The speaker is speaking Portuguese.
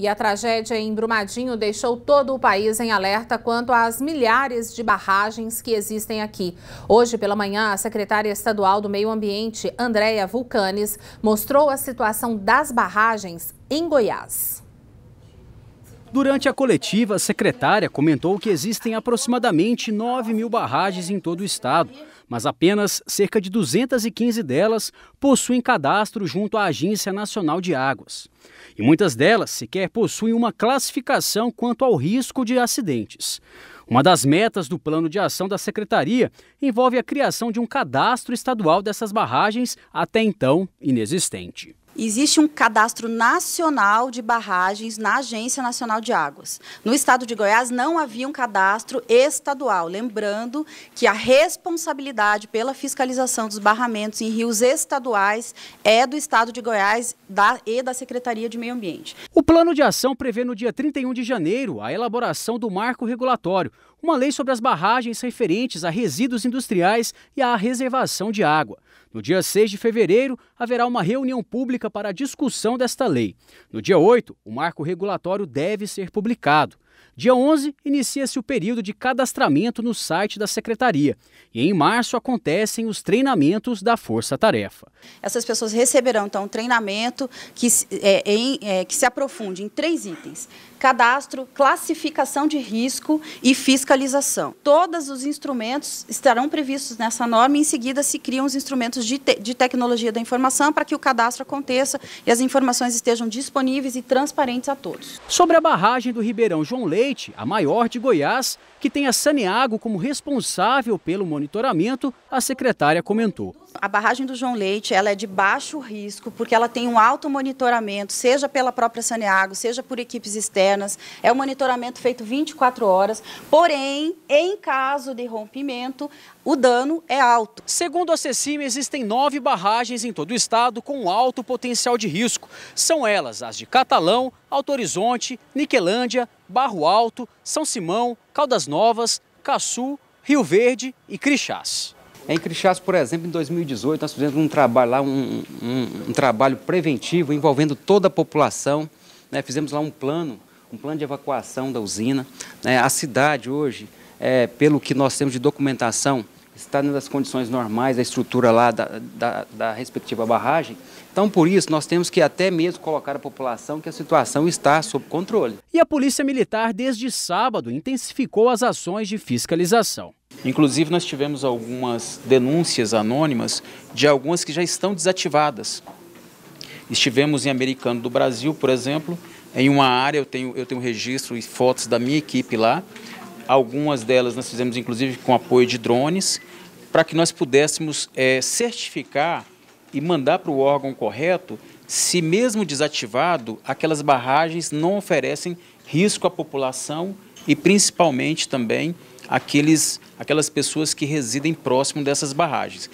E a tragédia em Brumadinho deixou todo o país em alerta quanto às milhares de barragens que existem aqui. Hoje pela manhã, a secretária estadual do Meio Ambiente, Andréa Vulcanes, mostrou a situação das barragens em Goiás. Durante a coletiva, a secretária comentou que existem aproximadamente 9 mil barragens em todo o estado, mas apenas cerca de 215 delas possuem cadastro junto à Agência Nacional de Águas. E muitas delas sequer possuem uma classificação quanto ao risco de acidentes. Uma das metas do plano de ação da secretaria envolve a criação de um cadastro estadual dessas barragens, até então inexistente existe um cadastro nacional de barragens na Agência Nacional de Águas. No estado de Goiás não havia um cadastro estadual, lembrando que a responsabilidade pela fiscalização dos barramentos em rios estaduais é do estado de Goiás da, e da Secretaria de Meio Ambiente. O plano de ação prevê no dia 31 de janeiro a elaboração do marco regulatório, uma lei sobre as barragens referentes a resíduos industriais e à reservação de água. No dia 6 de fevereiro, haverá uma reunião pública Pública para a discussão desta lei. No dia 8, o marco regulatório deve ser publicado. Dia 11, inicia-se o período de cadastramento no site da Secretaria. E em março acontecem os treinamentos da Força Tarefa. Essas pessoas receberão, então, um treinamento que, é, em, é, que se aprofunde em três itens: cadastro, classificação de risco e fiscalização. Todos os instrumentos estarão previstos nessa norma e em seguida se criam os instrumentos de, te de tecnologia da informação para que o cadastro aconteça e as informações estejam disponíveis e transparentes a todos. Sobre a barragem do Ribeirão João Leite, a maior de Goiás, que tem a Saneago como responsável pelo monitoramento, a secretária comentou a barragem do João Leite ela é de baixo risco, porque ela tem um alto monitoramento, seja pela própria Saneago, seja por equipes externas. É um monitoramento feito 24 horas. Porém, em caso de rompimento, o dano é alto. Segundo a Cecime, existem nove barragens em todo o estado com alto potencial de risco. São elas as de Catalão, Alto Horizonte, Niquelândia, Barro Alto, São Simão, Caldas Novas, Caçu, Rio Verde e Crixás. É, em Crixás, por exemplo, em 2018, nós fizemos um trabalho lá, um, um, um trabalho preventivo envolvendo toda a população. Né? Fizemos lá um plano, um plano de evacuação da usina. Né? A cidade hoje, é, pelo que nós temos de documentação, está nas condições normais da estrutura lá da, da, da, respectiva barragem. Então, por isso, nós temos que até mesmo colocar a população que a situação está sob controle. E a Polícia Militar, desde sábado, intensificou as ações de fiscalização. Inclusive, nós tivemos algumas denúncias anônimas de algumas que já estão desativadas. Estivemos em Americano do Brasil, por exemplo, em uma área, eu tenho, eu tenho registro e fotos da minha equipe lá. Algumas delas nós fizemos, inclusive, com apoio de drones, para que nós pudéssemos é, certificar e mandar para o órgão correto se, mesmo desativado, aquelas barragens não oferecem risco à população e, principalmente, também aqueles, aquelas pessoas que residem próximo dessas barragens.